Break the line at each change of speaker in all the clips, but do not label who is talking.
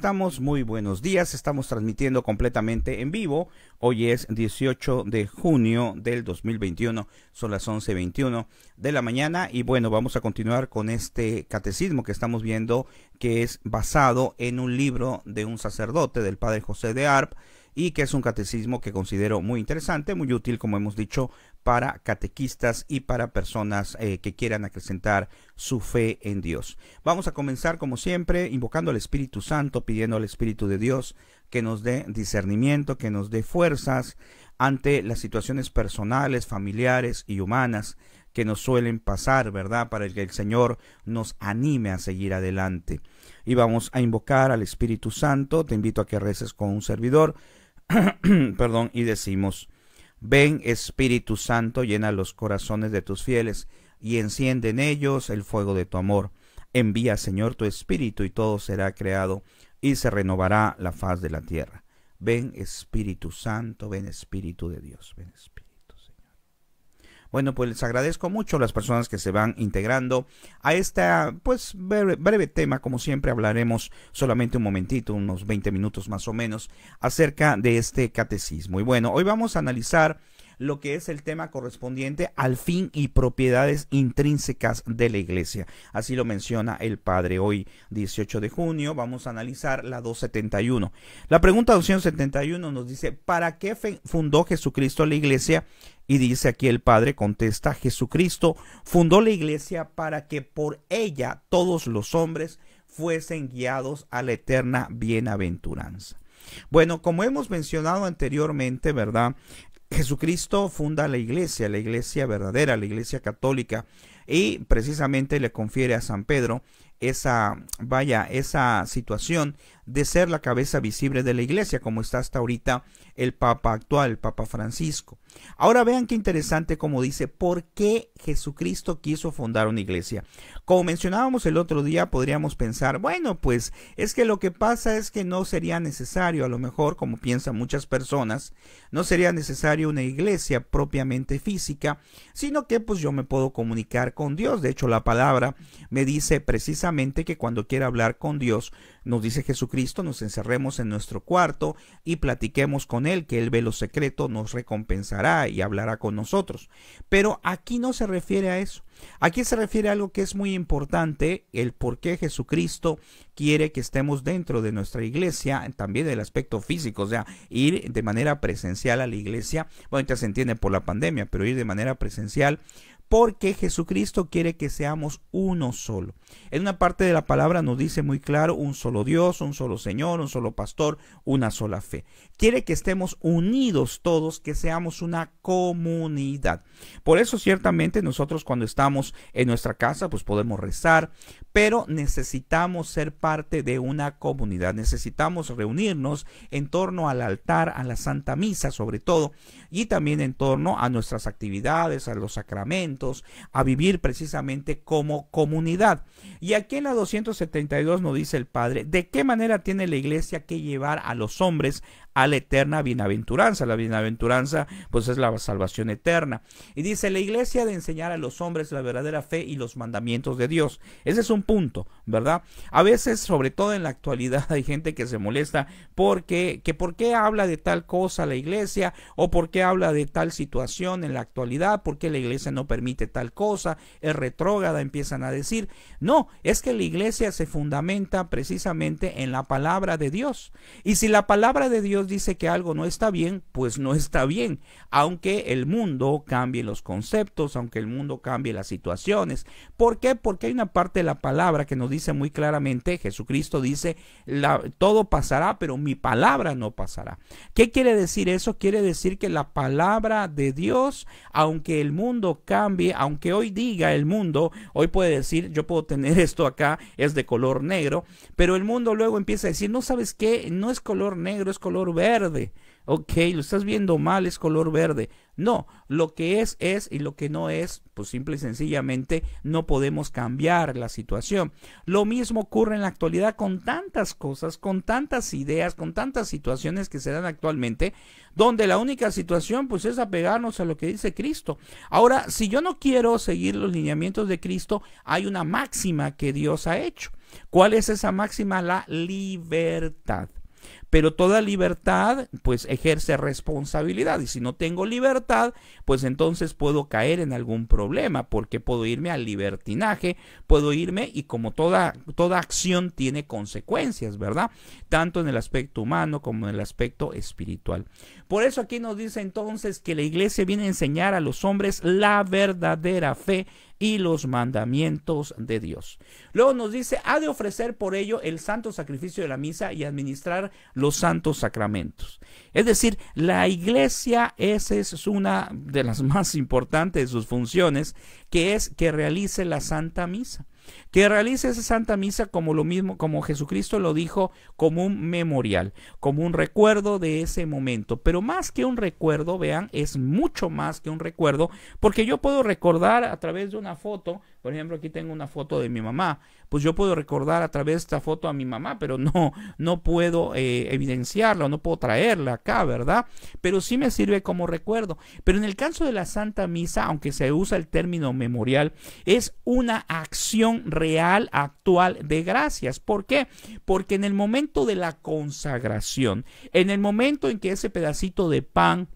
estamos? Muy buenos días. Estamos transmitiendo completamente en vivo. Hoy es 18 de junio del 2021. Son las 11.21 de la mañana. Y bueno, vamos a continuar con este catecismo que estamos viendo que es basado en un libro de un sacerdote, del padre José de Arp y que es un catecismo que considero muy interesante, muy útil, como hemos dicho, para catequistas y para personas eh, que quieran acrecentar su fe en Dios. Vamos a comenzar como siempre invocando al Espíritu Santo, pidiendo al Espíritu de Dios que nos dé discernimiento, que nos dé fuerzas ante las situaciones personales, familiares y humanas que nos suelen pasar, ¿verdad? Para que el Señor nos anime a seguir adelante. Y vamos a invocar al Espíritu Santo. Te invito a que reces con un servidor. Perdón, y decimos. Ven Espíritu Santo, llena los corazones de tus fieles y enciende en ellos el fuego de tu amor. Envía, Señor, tu Espíritu y todo será creado y se renovará la faz de la tierra. Ven Espíritu Santo, ven Espíritu de Dios. Bueno, pues les agradezco mucho a las personas que se van integrando a este pues, breve, breve tema. Como siempre, hablaremos solamente un momentito, unos 20 minutos más o menos, acerca de este catecismo. Y bueno, hoy vamos a analizar lo que es el tema correspondiente al fin y propiedades intrínsecas de la iglesia. Así lo menciona el padre hoy, 18 de junio. Vamos a analizar la 271. La pregunta 271 nos dice, ¿para qué fundó Jesucristo la iglesia? Y dice aquí el Padre, contesta, Jesucristo fundó la iglesia para que por ella todos los hombres fuesen guiados a la eterna bienaventuranza. Bueno, como hemos mencionado anteriormente, ¿verdad? Jesucristo funda la iglesia, la iglesia verdadera, la iglesia católica, y precisamente le confiere a San Pedro esa, vaya, esa situación de ser la cabeza visible de la iglesia, como está hasta ahorita el Papa actual, el Papa Francisco. Ahora vean qué interesante como dice, ¿por qué Jesucristo quiso fundar una iglesia? Como mencionábamos el otro día, podríamos pensar, bueno, pues es que lo que pasa es que no sería necesario, a lo mejor, como piensan muchas personas, no sería necesario una iglesia propiamente física, sino que pues yo me puedo comunicar con Dios. De hecho, la palabra me dice precisamente que cuando quiera hablar con Dios, nos dice Jesucristo, nos encerremos en nuestro cuarto y platiquemos con Él, que Él ve lo secreto, nos recompensará y hablará con nosotros. Pero aquí no se refiere a eso. Aquí se refiere a algo que es muy importante, el por qué Jesucristo quiere que estemos dentro de nuestra iglesia, también del aspecto físico, o sea, ir de manera presencial a la iglesia. Bueno, ya se entiende por la pandemia, pero ir de manera presencial porque Jesucristo quiere que seamos uno solo. En una parte de la palabra nos dice muy claro un solo Dios, un solo Señor, un solo pastor, una sola fe. Quiere que estemos unidos todos, que seamos una comunidad. Por eso ciertamente nosotros cuando estamos en nuestra casa pues podemos rezar, pero necesitamos ser parte de una comunidad. Necesitamos reunirnos en torno al altar, a la Santa Misa sobre todo, y también en torno a nuestras actividades, a los sacramentos, a vivir precisamente como comunidad. Y aquí en la 272 nos dice el Padre, ¿de qué manera tiene la iglesia que llevar a los hombres a la eterna bienaventuranza. La bienaventuranza pues es la salvación eterna. Y dice, la iglesia de enseñar a los hombres la verdadera fe y los mandamientos de Dios. Ese es un punto, ¿verdad? A veces, sobre todo en la actualidad, hay gente que se molesta porque, que por qué habla de tal cosa la iglesia o por qué habla de tal situación en la actualidad, por qué la iglesia no permite tal cosa, es retrógrada empiezan a decir. No, es que la iglesia se fundamenta precisamente en la palabra de Dios. Y si la palabra de Dios dice que algo no está bien, pues no está bien. Aunque el mundo cambie los conceptos, aunque el mundo cambie las situaciones. ¿Por qué? Porque hay una parte de la palabra que nos dice muy claramente, Jesucristo dice, la, todo pasará, pero mi palabra no pasará. ¿Qué quiere decir eso? Quiere decir que la palabra de Dios, aunque el mundo cambie, aunque hoy diga el mundo, hoy puede decir, yo puedo tener esto acá, es de color negro, pero el mundo luego empieza a decir, no sabes qué, no es color negro, es color verde. Ok, lo estás viendo mal, es color verde. No, lo que es es y lo que no es, pues simple y sencillamente no podemos cambiar la situación. Lo mismo ocurre en la actualidad con tantas cosas, con tantas ideas, con tantas situaciones que se dan actualmente, donde la única situación pues es apegarnos a lo que dice Cristo. Ahora, si yo no quiero seguir los lineamientos de Cristo, hay una máxima que Dios ha hecho. ¿Cuál es esa máxima? La libertad. Pero toda libertad, pues, ejerce responsabilidad. Y si no tengo libertad, pues entonces puedo caer en algún problema, porque puedo irme al libertinaje, puedo irme y como toda, toda acción tiene consecuencias, ¿verdad? Tanto en el aspecto humano como en el aspecto espiritual. Por eso aquí nos dice entonces que la iglesia viene a enseñar a los hombres la verdadera fe y los mandamientos de Dios. Luego nos dice, ha de ofrecer por ello el santo sacrificio de la misa y administrar los santos sacramentos. Es decir, la iglesia, esa es una de las más importantes de sus funciones, que es que realice la Santa Misa que realice esa Santa Misa como lo mismo, como Jesucristo lo dijo, como un memorial, como un recuerdo de ese momento. Pero más que un recuerdo, vean, es mucho más que un recuerdo, porque yo puedo recordar a través de una foto, por ejemplo, aquí tengo una foto de mi mamá, pues yo puedo recordar a través de esta foto a mi mamá, pero no, no puedo evidenciarla eh, evidenciarla, no puedo traerla acá, ¿verdad? Pero sí me sirve como recuerdo. Pero en el caso de la Santa Misa, aunque se usa el término memorial, es una acción real, actual de gracias. ¿Por qué? Porque en el momento de la consagración, en el momento en que ese pedacito de pan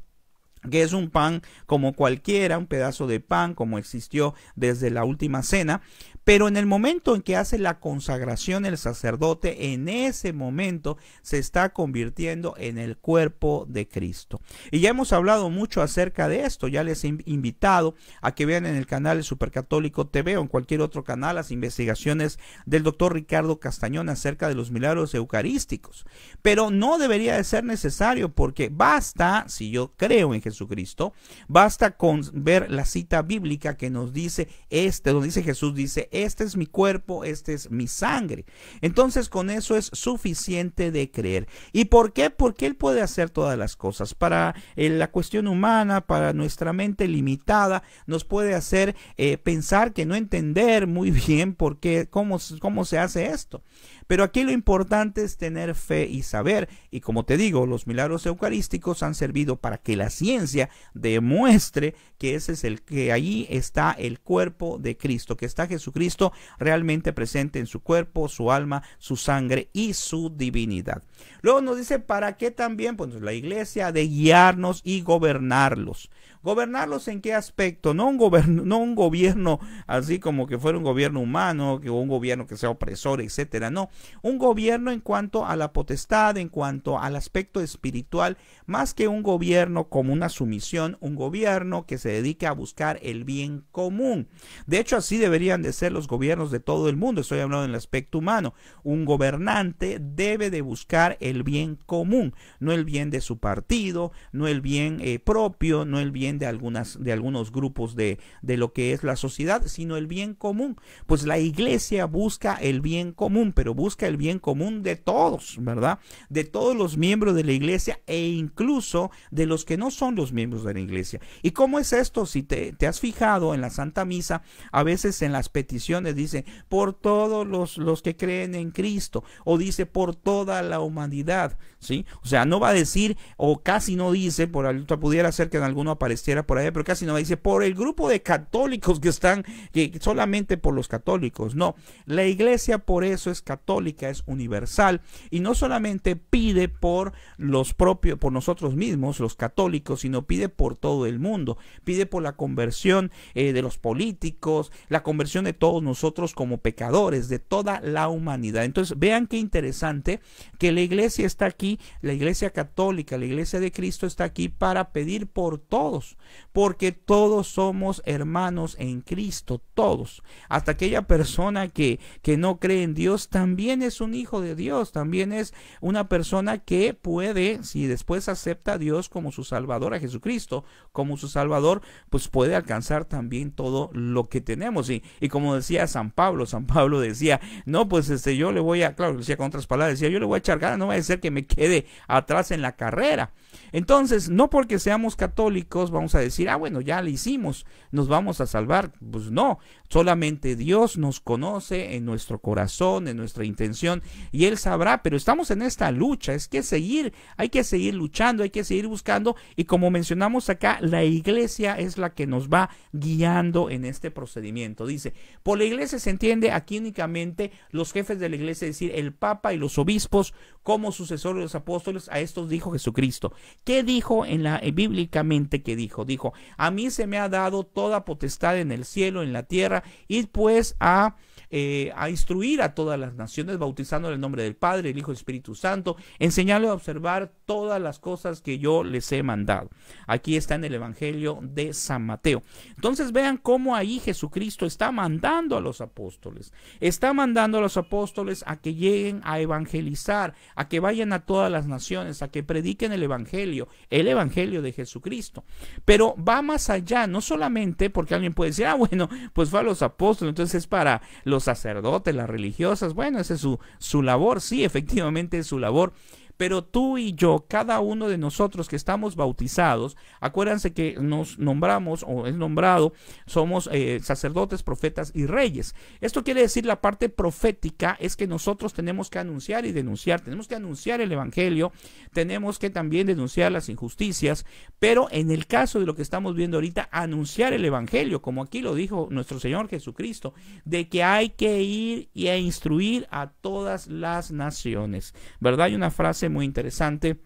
que es un pan como cualquiera, un pedazo de pan como existió desde la última cena, pero en el momento en que hace la consagración el sacerdote, en ese momento se está convirtiendo en el cuerpo de Cristo. Y ya hemos hablado mucho acerca de esto, ya les he invitado a que vean en el canal Supercatólico TV o en cualquier otro canal las investigaciones del doctor Ricardo Castañón acerca de los milagros eucarísticos. Pero no debería de ser necesario porque basta, si yo creo en Jesucristo, basta con ver la cita bíblica que nos dice este, donde dice Jesús, dice este es mi cuerpo, este es mi sangre. Entonces con eso es suficiente de creer. ¿Y por qué? Porque Él puede hacer todas las cosas. Para eh, la cuestión humana, para nuestra mente limitada, nos puede hacer eh, pensar que no entender muy bien por qué, cómo, cómo se hace esto. Pero aquí lo importante es tener fe y saber. Y como te digo, los milagros eucarísticos han servido para que la ciencia demuestre que ese es el que allí está el cuerpo de Cristo, que está Jesucristo realmente presente en su cuerpo, su alma, su sangre y su divinidad. Luego nos dice para qué también pues la iglesia de guiarnos y gobernarlos. Gobernarlos en qué aspecto, no un, gobierno, no un gobierno así como que fuera un gobierno humano, que un gobierno que sea opresor, etcétera, no, un gobierno en cuanto a la potestad, en cuanto al aspecto espiritual, más que un gobierno como una sumisión, un gobierno que se dedique a buscar el bien común. De hecho, así deberían de ser los gobiernos de todo el mundo, estoy hablando en el aspecto humano. Un gobernante debe de buscar el bien común, no el bien de su partido, no el bien eh, propio, no el bien de, algunas, de algunos grupos de, de lo que es la sociedad, sino el bien común. Pues la iglesia busca el bien común, pero busca el bien común de todos, ¿verdad? De todos los miembros de la iglesia e incluso de los que no son los miembros de la iglesia. ¿Y cómo es esto? Si te, has fijado en la Santa Misa, a veces en las peticiones dice, por todos los, que creen en Cristo, o dice, por toda la humanidad, ¿sí? O sea, no va a decir, o casi no dice, por pudiera ser que en alguno aparezca por allá, pero casi no dice por el grupo de católicos que están, que solamente por los católicos. No, la iglesia por eso es católica, es universal y no solamente pide por los propios, por nosotros mismos, los católicos, sino pide por todo el mundo, pide por la conversión eh, de los políticos, la conversión de todos nosotros como pecadores, de toda la humanidad. Entonces, vean qué interesante que la iglesia está aquí, la iglesia católica, la iglesia de Cristo está aquí para pedir por todos porque todos somos hermanos en Cristo, todos. Hasta aquella persona que, que no cree en Dios también es un hijo de Dios, también es una persona que puede, si después acepta a Dios como su Salvador, a Jesucristo como su Salvador, pues puede alcanzar también todo lo que tenemos. Y, y como decía San Pablo, San Pablo decía, no, pues este, yo le voy a, claro, decía con otras palabras, decía, yo le voy a echar no va a ser que me quede atrás en la carrera. Entonces, no porque seamos católicos vamos a decir, ah, bueno, ya lo hicimos, nos vamos a salvar. Pues no, solamente Dios nos conoce en nuestro corazón, en nuestra intención, y Él sabrá, pero estamos en esta lucha, es que seguir, hay que seguir luchando, hay que seguir buscando, y como mencionamos acá, la iglesia es la que nos va guiando en este procedimiento. Dice, por la iglesia se entiende aquí únicamente los jefes de la iglesia, es decir, el Papa y los obispos como sucesores de los apóstoles, a estos dijo Jesucristo ¿Qué dijo en la eh, bíblicamente que dijo? Dijo, "A mí se me ha dado toda potestad en el cielo, en la tierra, y pues a eh, a instruir a todas las naciones, bautizando en el nombre del Padre, el Hijo y el Espíritu Santo, enseñarle a observar todas las cosas que yo les he mandado. Aquí está en el Evangelio de San Mateo. Entonces vean cómo ahí Jesucristo está mandando a los apóstoles, está mandando a los apóstoles a que lleguen a evangelizar, a que vayan a todas las naciones, a que prediquen el Evangelio, el Evangelio de Jesucristo. Pero va más allá, no solamente porque alguien puede decir, ah, bueno, pues fue a los apóstoles, entonces es para los sacerdotes, las religiosas, bueno, esa es su, su labor, sí, efectivamente es su labor pero tú y yo, cada uno de nosotros que estamos bautizados, acuérdense que nos nombramos o es nombrado, somos eh, sacerdotes, profetas y reyes. Esto quiere decir la parte profética es que nosotros tenemos que anunciar y denunciar, tenemos que anunciar el Evangelio, tenemos que también denunciar las injusticias, pero en el caso de lo que estamos viendo ahorita, anunciar el Evangelio, como aquí lo dijo nuestro Señor Jesucristo, de que hay que ir y instruir a todas las naciones, ¿verdad? Hay una frase muy interesante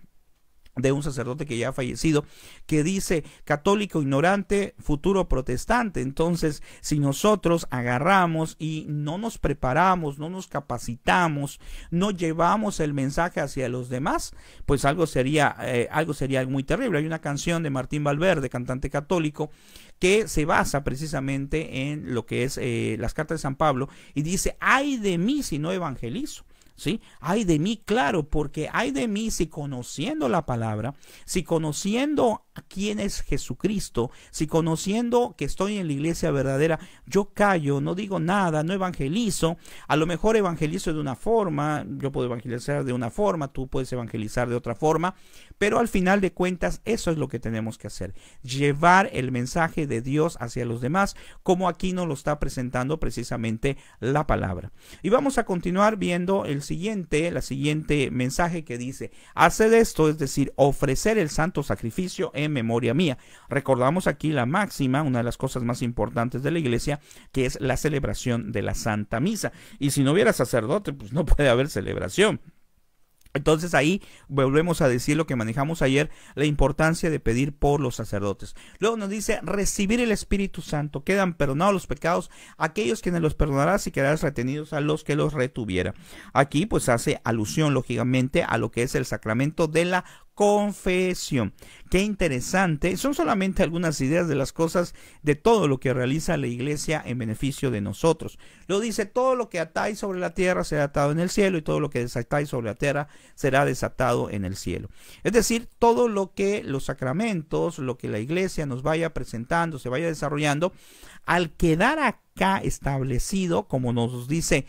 de un sacerdote que ya ha fallecido, que dice católico ignorante, futuro protestante. Entonces, si nosotros agarramos y no nos preparamos, no nos capacitamos, no llevamos el mensaje hacia los demás, pues algo sería, eh, algo sería muy terrible. Hay una canción de Martín Valverde, cantante católico, que se basa precisamente en lo que es eh, las cartas de San Pablo y dice, ay de mí si no evangelizo. ¿sí? Ay de mí, claro, porque hay de mí si conociendo la palabra, si conociendo quién es Jesucristo, si conociendo que estoy en la iglesia verdadera, yo callo, no digo nada, no evangelizo, a lo mejor evangelizo de una forma, yo puedo evangelizar de una forma, tú puedes evangelizar de otra forma, pero al final de cuentas eso es lo que tenemos que hacer, llevar el mensaje de Dios hacia los demás, como aquí nos lo está presentando precisamente la palabra. Y vamos a continuar viendo el siguiente, la siguiente mensaje que dice, hacer esto, es decir, ofrecer el santo sacrificio en memoria mía. Recordamos aquí la máxima, una de las cosas más importantes de la iglesia, que es la celebración de la Santa Misa. Y si no hubiera sacerdote, pues no puede haber celebración. Entonces ahí volvemos a decir lo que manejamos ayer, la importancia de pedir por los sacerdotes. Luego nos dice, recibir el Espíritu Santo, quedan perdonados los pecados, aquellos quienes los perdonarás y quedarás retenidos a los que los retuviera. Aquí pues hace alusión lógicamente a lo que es el sacramento de la confesión. Qué interesante. Son solamente algunas ideas de las cosas de todo lo que realiza la iglesia en beneficio de nosotros. Lo dice, todo lo que atáis sobre la tierra será atado en el cielo y todo lo que desatáis sobre la tierra será desatado en el cielo. Es decir, todo lo que los sacramentos, lo que la iglesia nos vaya presentando, se vaya desarrollando, al quedar aquí establecido, como nos dice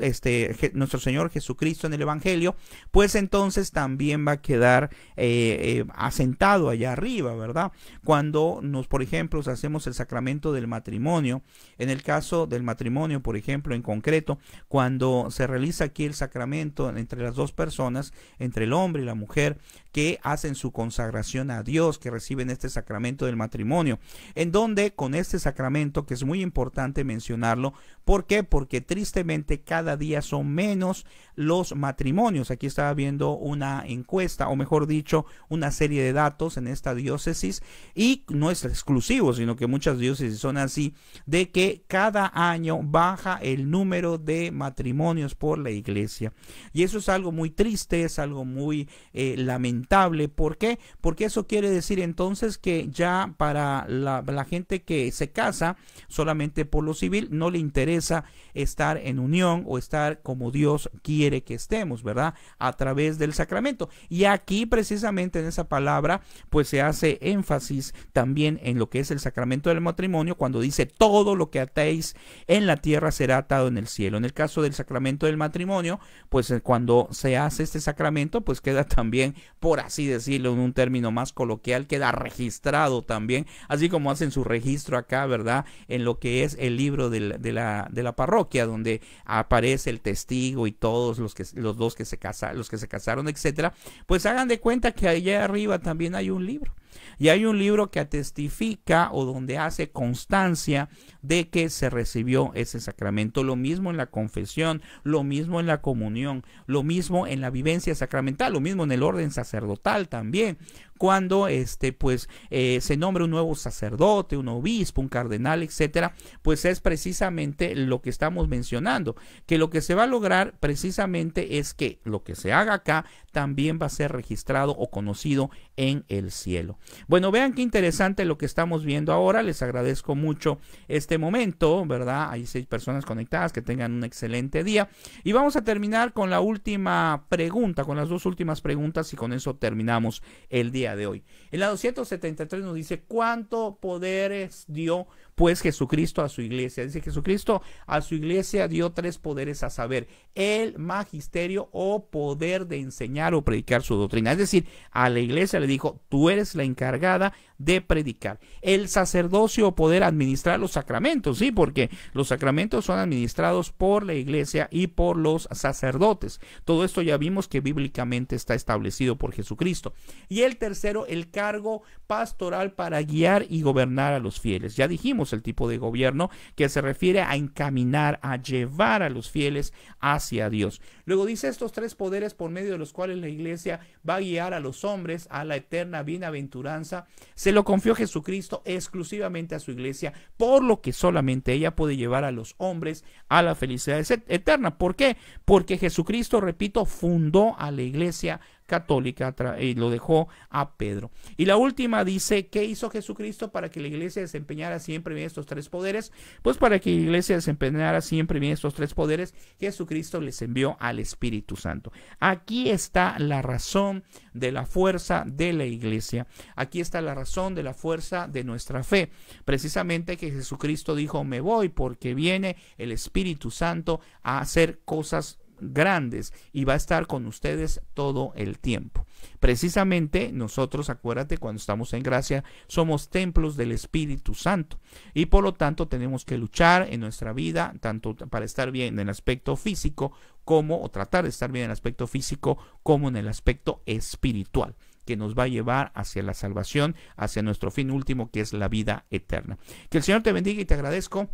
este, nuestro Señor Jesucristo en el Evangelio, pues entonces también va a quedar eh, eh, asentado allá arriba, ¿verdad? Cuando nos, por ejemplo, hacemos el sacramento del matrimonio, en el caso del matrimonio, por ejemplo, en concreto, cuando se realiza aquí el sacramento entre las dos personas, entre el hombre y la mujer, que hacen su consagración a Dios, que reciben este sacramento del matrimonio, en donde con este sacramento, que es muy importante, mencionarlo. ¿Por qué? Porque tristemente cada día son menos los matrimonios. Aquí estaba viendo una encuesta, o mejor dicho, una serie de datos en esta diócesis, y no es exclusivo, sino que muchas diócesis son así, de que cada año baja el número de matrimonios por la iglesia. Y eso es algo muy triste, es algo muy eh, lamentable. ¿Por qué? Porque eso quiere decir entonces que ya para la gente que se casa solamente por los civil no le interesa estar en unión o estar como Dios quiere que estemos, ¿verdad? A través del sacramento. Y aquí precisamente en esa palabra, pues se hace énfasis también en lo que es el sacramento del matrimonio, cuando dice todo lo que atéis en la tierra será atado en el cielo. En el caso del sacramento del matrimonio, pues eh, cuando se hace este sacramento, pues queda también, por así decirlo, en un término más coloquial, queda registrado también, así como hacen su registro acá, ¿verdad? En lo que es el libro libro de la, de la, parroquia, donde aparece el testigo y todos los, que, los dos que se, los que se casaron, etcétera, pues hagan de cuenta que allá arriba también hay un libro. Y hay un libro que atestifica o donde hace constancia de que se recibió ese sacramento. Lo mismo en la confesión, lo mismo en la comunión, lo mismo en la vivencia sacramental, lo mismo en el orden sacerdotal también. Cuando este, pues, eh, se nombra un nuevo sacerdote, un obispo, un cardenal, etcétera, pues es precisamente lo que estamos mencionando, que lo que se va a lograr precisamente es que lo que se haga acá también va a ser registrado o conocido en el cielo. Bueno, vean qué interesante lo que estamos viendo ahora. Les agradezco mucho este momento, ¿verdad? Hay seis personas conectadas, que tengan un excelente día. Y vamos a terminar con la última pregunta, con las dos últimas preguntas y con eso terminamos el día de hoy. El la 273 nos dice, ¿cuánto poderes dio pues Jesucristo a su iglesia. Dice Jesucristo a su iglesia dio tres poderes a saber, el magisterio o poder de enseñar o predicar su doctrina. Es decir, a la iglesia le dijo, tú eres la encargada de predicar. El sacerdocio o poder administrar los sacramentos, sí, porque los sacramentos son administrados por la iglesia y por los sacerdotes. Todo esto ya vimos que bíblicamente está establecido por Jesucristo. Y el tercero, el cargo pastoral para guiar y gobernar a los fieles. Ya dijimos el tipo de gobierno que se refiere a encaminar, a llevar a los fieles hacia Dios. Luego dice estos tres poderes por medio de los cuales la iglesia va a guiar a los hombres a la eterna bienaventuranza. Se lo confió Jesucristo exclusivamente a su iglesia, por lo que solamente ella puede llevar a los hombres a la felicidad eterna. ¿Por qué? Porque Jesucristo, repito, fundó a la iglesia católica y lo dejó a Pedro. Y la última dice, ¿qué hizo Jesucristo para que la iglesia desempeñara siempre bien estos tres poderes? Pues para que la iglesia desempeñara siempre bien estos tres poderes, Jesucristo les envió al Espíritu Santo. Aquí está la razón de la fuerza de la iglesia. Aquí está la razón de la fuerza de nuestra fe. Precisamente que Jesucristo dijo, me voy porque viene el Espíritu Santo a hacer cosas grandes y va a estar con ustedes todo el tiempo. Precisamente nosotros, acuérdate, cuando estamos en gracia, somos templos del Espíritu Santo y por lo tanto tenemos que luchar en nuestra vida, tanto para estar bien en el aspecto físico como, o tratar de estar bien en el aspecto físico como en el aspecto espiritual que nos va a llevar hacia la salvación, hacia nuestro fin último, que es la vida eterna. Que el Señor te bendiga y te agradezco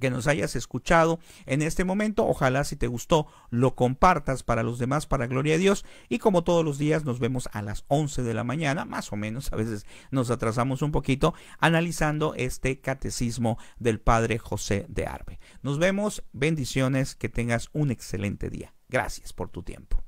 que nos hayas escuchado en este momento. Ojalá si te gustó lo compartas para los demás, para gloria a Dios. Y como todos los días nos vemos a las 11 de la mañana, más o menos, a veces nos atrasamos un poquito, analizando este catecismo del Padre José de Arbe. Nos vemos, bendiciones, que tengas un excelente día. Gracias por tu tiempo.